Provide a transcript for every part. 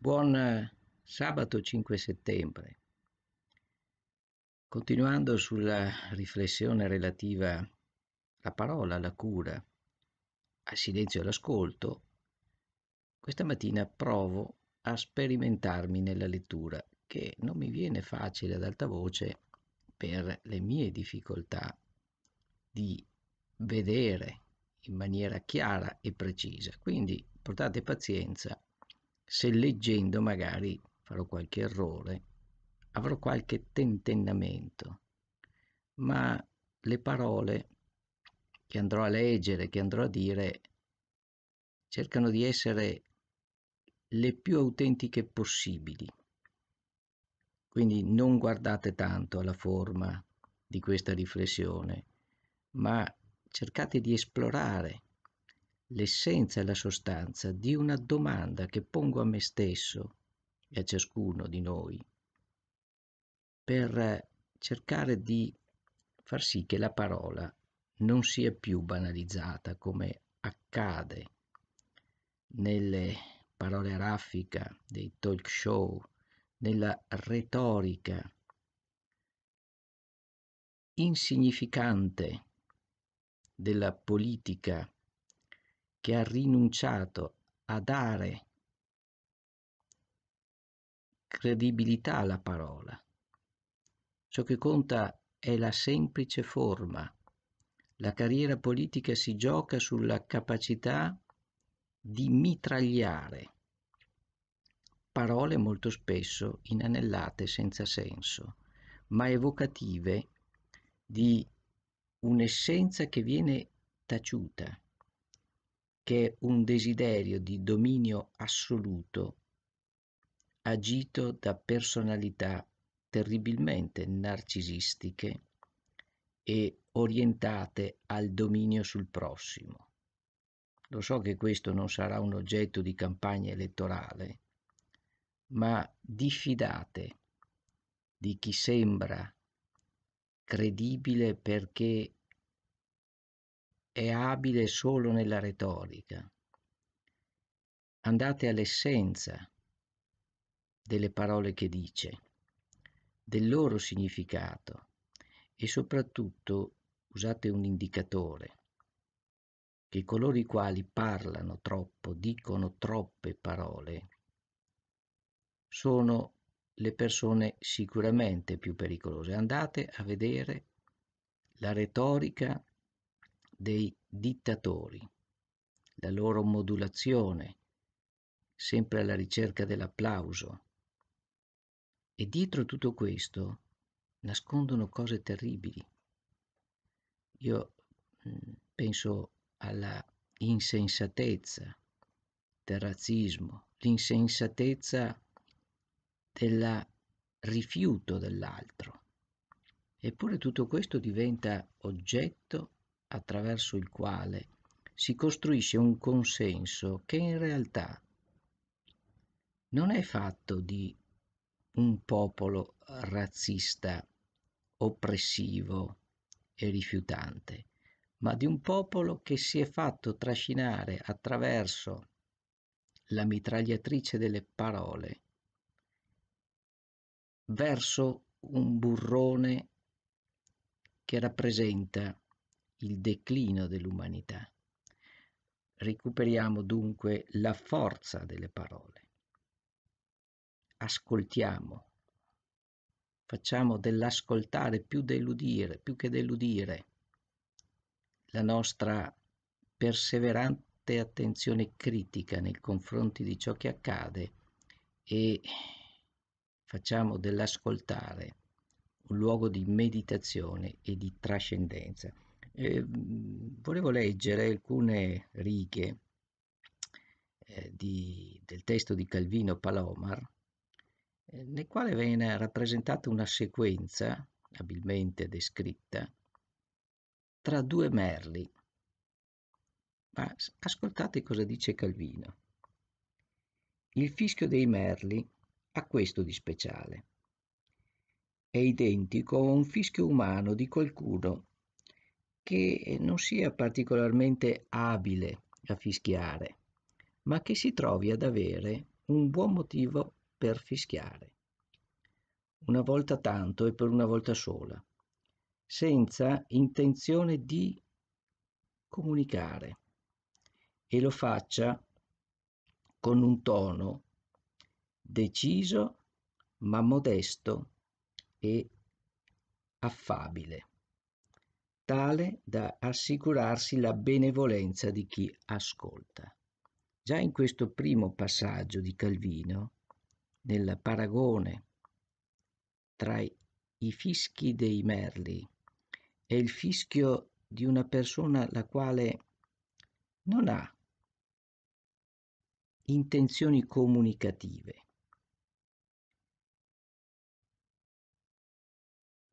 Buon eh, sabato 5 settembre. Continuando sulla riflessione relativa alla parola, alla cura, al silenzio e all'ascolto, questa mattina provo a sperimentarmi nella lettura, che non mi viene facile ad alta voce per le mie difficoltà di vedere in maniera chiara e precisa. Quindi portate pazienza se leggendo magari farò qualche errore, avrò qualche tentennamento, ma le parole che andrò a leggere, che andrò a dire, cercano di essere le più autentiche possibili. Quindi non guardate tanto alla forma di questa riflessione, ma cercate di esplorare l'essenza e la sostanza di una domanda che pongo a me stesso e a ciascuno di noi per eh, cercare di far sì che la parola non sia più banalizzata come accade nelle parole a raffica dei talk show, nella retorica insignificante della politica che ha rinunciato a dare credibilità alla parola. Ciò che conta è la semplice forma. La carriera politica si gioca sulla capacità di mitragliare parole molto spesso inanellate senza senso, ma evocative di un'essenza che viene taciuta, che è un desiderio di dominio assoluto, agito da personalità terribilmente narcisistiche e orientate al dominio sul prossimo. Lo so che questo non sarà un oggetto di campagna elettorale, ma diffidate di chi sembra credibile perché è abile solo nella retorica. Andate all'essenza delle parole che dice, del loro significato e soprattutto usate un indicatore, che coloro i quali parlano troppo, dicono troppe parole, sono le persone sicuramente più pericolose. Andate a vedere la retorica dei dittatori, la loro modulazione, sempre alla ricerca dell'applauso. E dietro tutto questo nascondono cose terribili. Io mm, penso alla insensatezza del razzismo, l'insensatezza del rifiuto dell'altro. Eppure tutto questo diventa oggetto attraverso il quale si costruisce un consenso che in realtà non è fatto di un popolo razzista, oppressivo e rifiutante, ma di un popolo che si è fatto trascinare attraverso la mitragliatrice delle parole verso un burrone che rappresenta il declino dell'umanità. Recuperiamo dunque la forza delle parole. Ascoltiamo. Facciamo dell'ascoltare più dell'udire, più che dell'udire, la nostra perseverante attenzione critica nei confronti di ciò che accade e facciamo dell'ascoltare un luogo di meditazione e di trascendenza. Eh, volevo leggere alcune righe eh, di, del testo di Calvino Palomar, eh, nel quale viene rappresentata una sequenza, abilmente descritta, tra due merli. Ma ascoltate cosa dice Calvino. Il fischio dei merli ha questo di speciale. È identico a un fischio umano di qualcuno che non sia particolarmente abile a fischiare, ma che si trovi ad avere un buon motivo per fischiare, una volta tanto e per una volta sola, senza intenzione di comunicare e lo faccia con un tono deciso ma modesto e affabile tale da assicurarsi la benevolenza di chi ascolta. Già in questo primo passaggio di Calvino, nel paragone tra i fischi dei merli e il fischio di una persona la quale non ha intenzioni comunicative,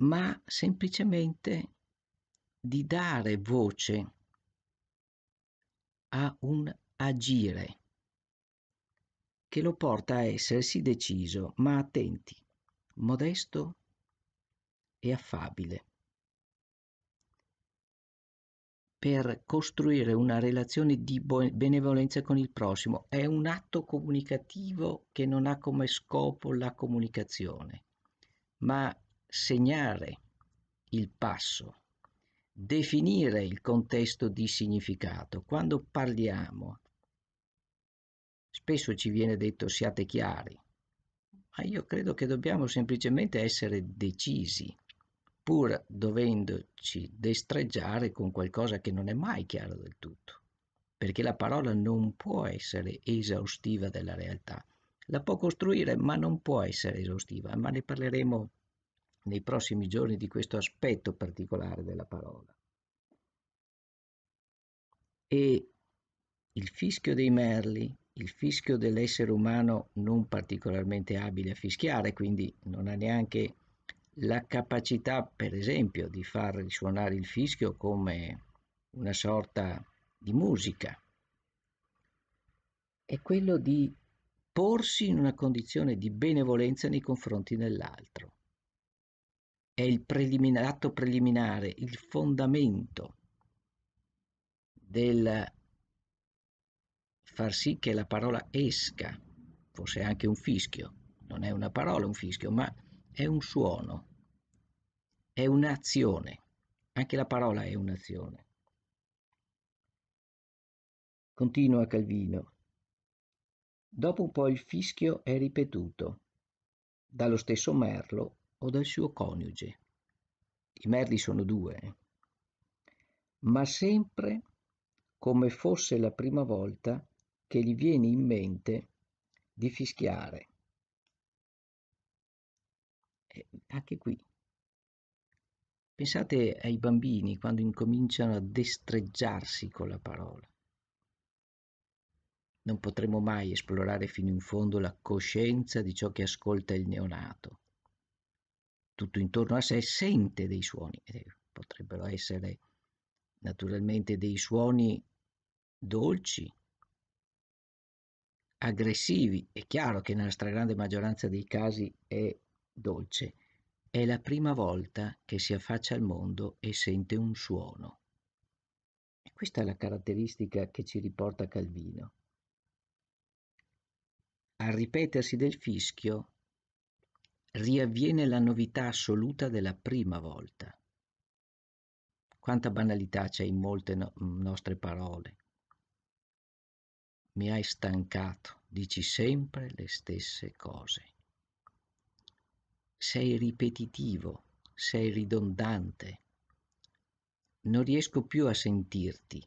ma semplicemente di dare voce a un agire che lo porta a essere sì deciso, ma attenti, modesto e affabile. Per costruire una relazione di benevolenza con il prossimo è un atto comunicativo che non ha come scopo la comunicazione, ma segnare il passo definire il contesto di significato. Quando parliamo, spesso ci viene detto siate chiari, ma io credo che dobbiamo semplicemente essere decisi, pur dovendoci destreggiare con qualcosa che non è mai chiaro del tutto, perché la parola non può essere esaustiva della realtà. La può costruire, ma non può essere esaustiva, ma ne parleremo nei prossimi giorni di questo aspetto particolare della parola. E il fischio dei merli, il fischio dell'essere umano non particolarmente abile a fischiare, quindi non ha neanche la capacità, per esempio, di far risuonare il fischio come una sorta di musica, è quello di porsi in una condizione di benevolenza nei confronti dell'altro. È il preliminato preliminare, il fondamento del far sì che la parola esca, forse anche un fischio, non è una parola un fischio, ma è un suono, è un'azione, anche la parola è un'azione. Continua Calvino. Dopo un po' il fischio è ripetuto dallo stesso Merlo o dal suo coniuge. I merli sono due, eh. ma sempre come fosse la prima volta che gli viene in mente di fischiare. E eh, anche qui. Pensate ai bambini quando incominciano a destreggiarsi con la parola. Non potremo mai esplorare fino in fondo la coscienza di ciò che ascolta il neonato tutto intorno a sé sente dei suoni, eh, potrebbero essere naturalmente dei suoni dolci, aggressivi, è chiaro che nella stragrande maggioranza dei casi è dolce, è la prima volta che si affaccia al mondo e sente un suono. E questa è la caratteristica che ci riporta Calvino. Al ripetersi del fischio riavviene la novità assoluta della prima volta. Quanta banalità c'è in molte no- mm, nostre parole. Mi hai stancato, dici sempre le stesse cose. Sei ripetitivo, sei ridondante. Non riesco più a sentirti,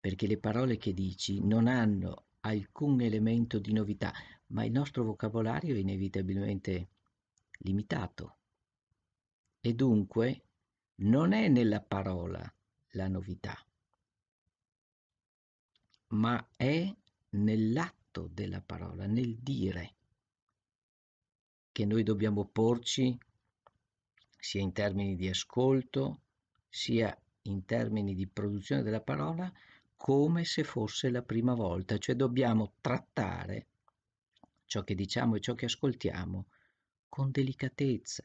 perché le parole che dici non hanno alcun elemento di novità, ma il nostro vocabolario è inevitabilmente limitato. E dunque non è nella parola la novità, ma è nell'atto della parola, nel dire, che noi dobbiamo porci sia in termini di ascolto, sia in termini di produzione della parola, come se fosse la prima volta, cioè dobbiamo trattare ciò che diciamo e ciò che ascoltiamo con delicatezza,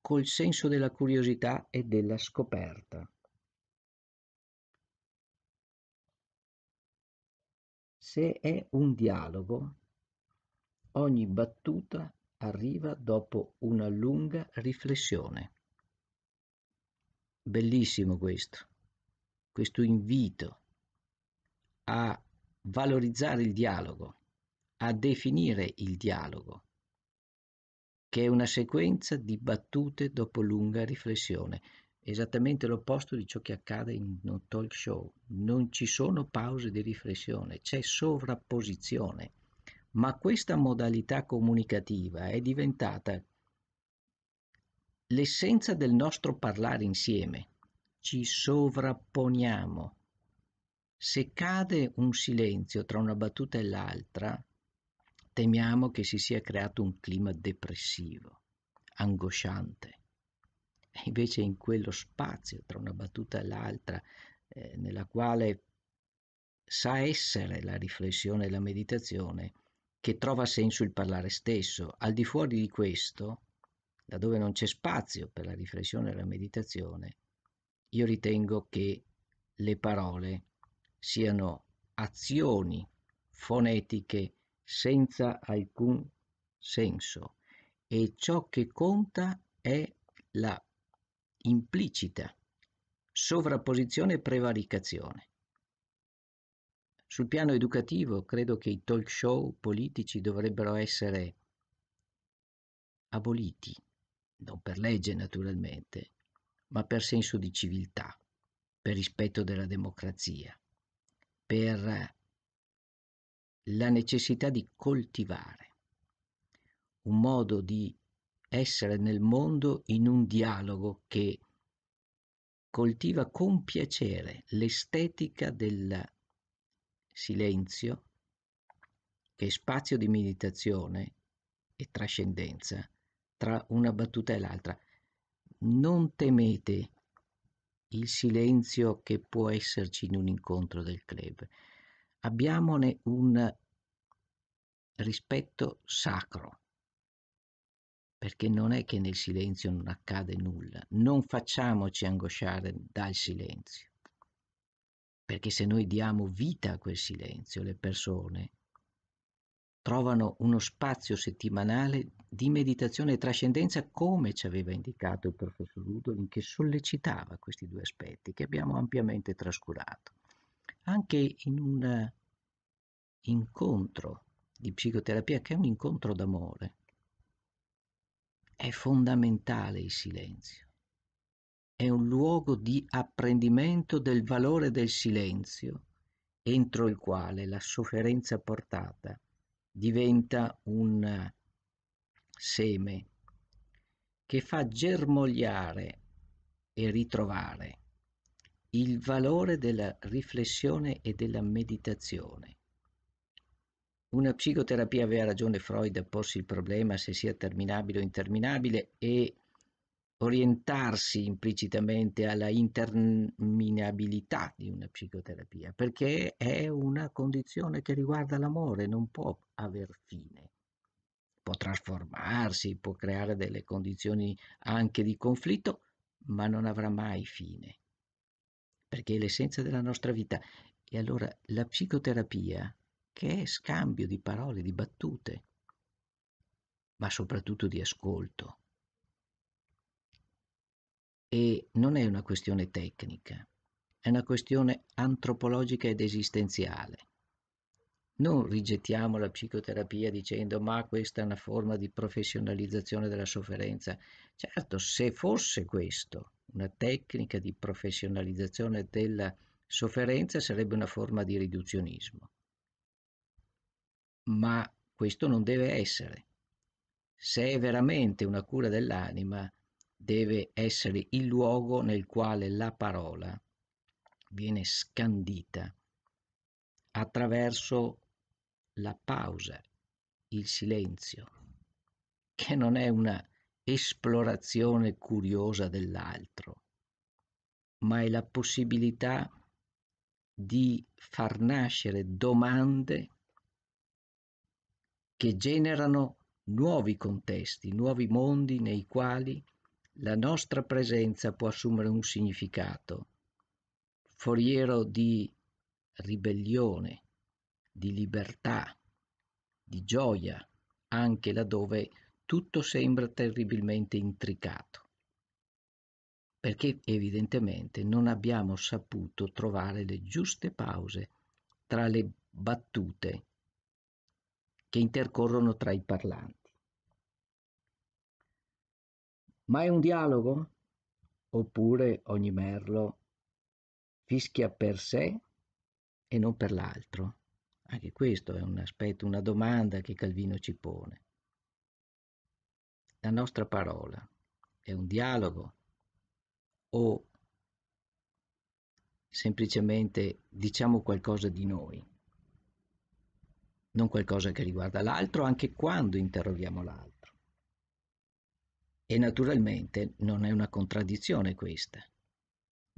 col senso della curiosità e della scoperta. Se è un dialogo, ogni battuta arriva dopo una lunga riflessione. Bellissimo questo, questo invito a valorizzare il dialogo, a definire il dialogo, che è una sequenza di battute dopo lunga riflessione, esattamente l'opposto di ciò che accade in un talk show. Non ci sono pause di riflessione, c'è sovrapposizione. Ma questa modalità comunicativa è diventata l'essenza del nostro parlare insieme. Ci sovrapponiamo. Se cade un silenzio tra una battuta e l'altra, temiamo che si sia creato un clima depressivo, angosciante. E invece in quello spazio tra una battuta e l'altra, eh, nella quale sa essere la riflessione e la meditazione, che trova senso il parlare stesso. Al di fuori di questo, laddove non c'è spazio per la riflessione e la meditazione, io ritengo che le parole siano azioni fonetiche senza alcun senso e ciò che conta è la implicita sovrapposizione e prevaricazione. Sul piano educativo credo che i talk show politici dovrebbero essere aboliti, non per legge naturalmente, ma per senso di civiltà, per rispetto della democrazia, per la necessità di coltivare un modo di essere nel mondo in un dialogo che coltiva con piacere l'estetica del silenzio, che è spazio di meditazione e trascendenza tra una battuta e l'altra. Non temete il silenzio che può esserci in un incontro del club abbiamone un rispetto sacro, perché non è che nel silenzio non accade nulla, non facciamoci angosciare dal silenzio, perché se noi diamo vita a quel silenzio, le persone trovano uno spazio settimanale di meditazione e trascendenza come ci aveva indicato il professor Rudolin che sollecitava questi due aspetti che abbiamo ampiamente trascurato anche in un eh, incontro di psicoterapia che è un incontro d'amore, è fondamentale il silenzio. È un luogo di apprendimento del valore del silenzio, entro il quale la sofferenza portata diventa un eh, seme che fa germogliare e ritrovare il valore della riflessione e della meditazione. Una psicoterapia aveva ragione Freud a porsi il problema se sia terminabile o interminabile e orientarsi implicitamente alla interminabilità di una psicoterapia, perché è una condizione che riguarda l'amore, non può aver fine. Può trasformarsi, può creare delle condizioni anche di conflitto, ma non avrà mai fine perché è l'essenza della nostra vita. E allora la psicoterapia, che è scambio di parole, di battute, ma soprattutto di ascolto. E non è una questione tecnica, è una questione antropologica ed esistenziale. Non rigettiamo la psicoterapia dicendo ma questa è una forma di professionalizzazione della sofferenza. Certo, se fosse questo, una tecnica di professionalizzazione della sofferenza sarebbe una forma di riduzionismo. Ma questo non deve essere. Se è veramente una cura dell'anima, deve essere il luogo nel quale la parola viene scandita attraverso la pausa, il silenzio, che non è una esplorazione curiosa dell'altro, ma è la possibilità di far nascere domande che generano nuovi contesti, nuovi mondi nei quali la nostra presenza può assumere un significato foriero di ribellione, di libertà, di gioia, anche laddove tutto sembra terribilmente intricato, perché evidentemente non abbiamo saputo trovare le giuste pause tra le battute che intercorrono tra i parlanti. Ma è un dialogo? Oppure ogni merlo fischia per sé e non per l'altro? Anche questo è un aspetto, una domanda che Calvino ci pone la nostra parola, è un dialogo o semplicemente diciamo qualcosa di noi, non qualcosa che riguarda l'altro anche quando interroghiamo l'altro. E naturalmente non è una contraddizione questa.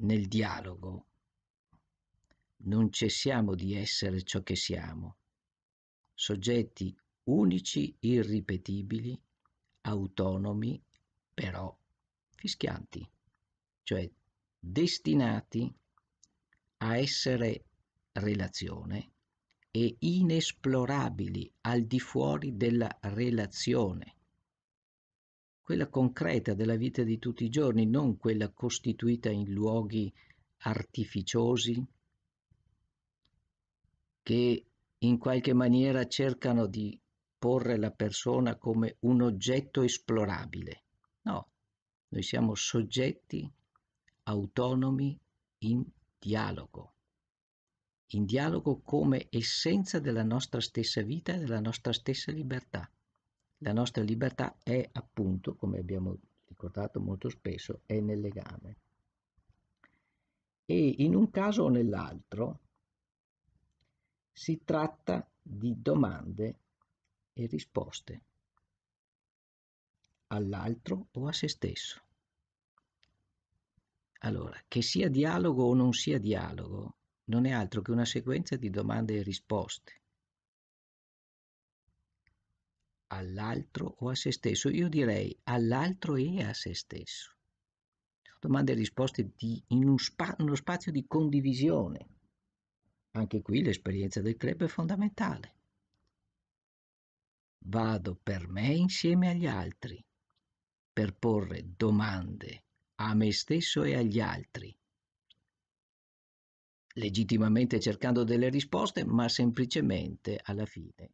Nel dialogo non cessiamo di essere ciò che siamo, soggetti unici, irripetibili, autonomi però fischianti, cioè destinati a essere relazione e inesplorabili al di fuori della relazione, quella concreta della vita di tutti i giorni, non quella costituita in luoghi artificiosi che in qualche maniera cercano di porre la persona come un oggetto esplorabile. No, noi siamo soggetti autonomi in dialogo, in dialogo come essenza della nostra stessa vita e della nostra stessa libertà. La nostra libertà è appunto, come abbiamo ricordato molto spesso, è nel legame. E in un caso o nell'altro si tratta di domande e risposte, all'altro o a se stesso. Allora, che sia dialogo o non sia dialogo, non è altro che una sequenza di domande e risposte. All'altro o a se stesso? Io direi all'altro e a se stesso. Domande e risposte di, in un spa, uno spazio di condivisione. Anche qui l'esperienza del club è fondamentale vado per me insieme agli altri, per porre domande a me stesso e agli altri, legittimamente cercando delle risposte, ma semplicemente alla fine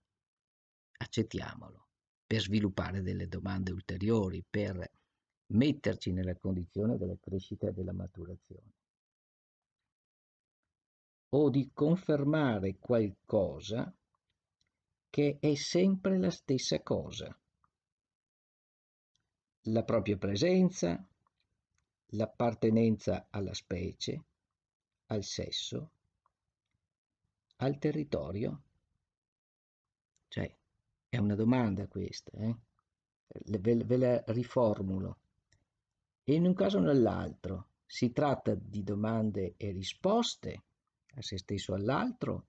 accettiamolo per sviluppare delle domande ulteriori, per metterci nella condizione della crescita e della maturazione. O di confermare qualcosa che è sempre la stessa cosa. La propria presenza, l'appartenenza alla specie, al sesso, al territorio. Cioè, è una domanda questa, eh? ve, ve la riformulo. E in un caso o nell'altro si tratta di domande e risposte a se stesso o all'altro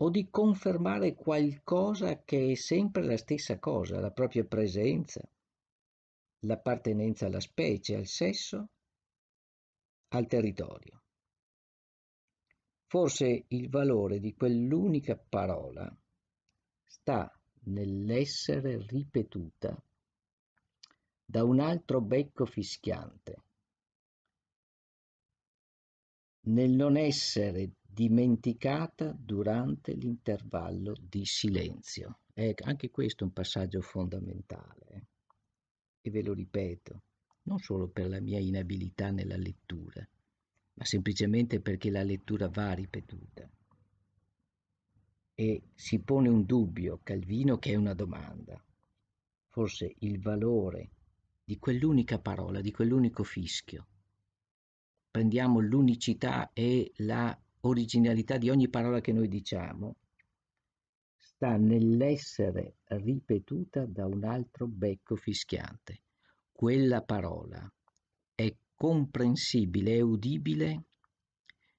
o di confermare qualcosa che è sempre la stessa cosa, la propria presenza, l'appartenenza alla specie, al sesso, al territorio. Forse il valore di quell'unica parola sta nell'essere ripetuta da un altro becco fischiante, nel non essere dimenticata durante l'intervallo di silenzio. Eh, anche questo è un passaggio fondamentale eh. e ve lo ripeto, non solo per la mia inabilità nella lettura, ma semplicemente perché la lettura va ripetuta. E si pone un dubbio, Calvino, che è una domanda. Forse il valore di quell'unica parola, di quell'unico fischio. Prendiamo l'unicità e la originalità di ogni parola che noi diciamo sta nell'essere ripetuta da un altro becco fischiante. Quella parola è comprensibile, è udibile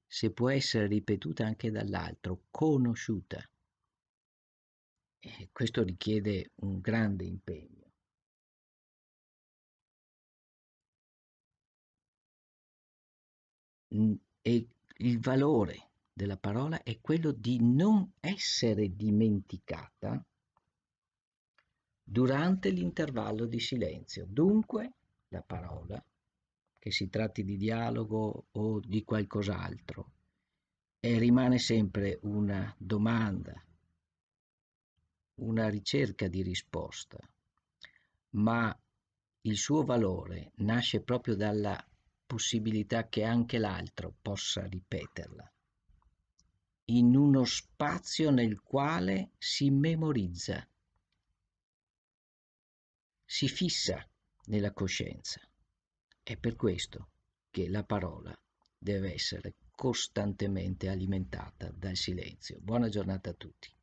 se può essere ripetuta anche dall'altro, conosciuta. E questo richiede un grande impegno. E il valore della parola è quello di non essere dimenticata durante l'intervallo di silenzio. Dunque la parola, che si tratti di dialogo o di qualcos'altro, rimane sempre una domanda, una ricerca di risposta, ma il suo valore nasce proprio dalla possibilità che anche l'altro possa ripeterla, in uno spazio nel quale si memorizza, si fissa nella coscienza. È per questo che la parola deve essere costantemente alimentata dal silenzio. Buona giornata a tutti.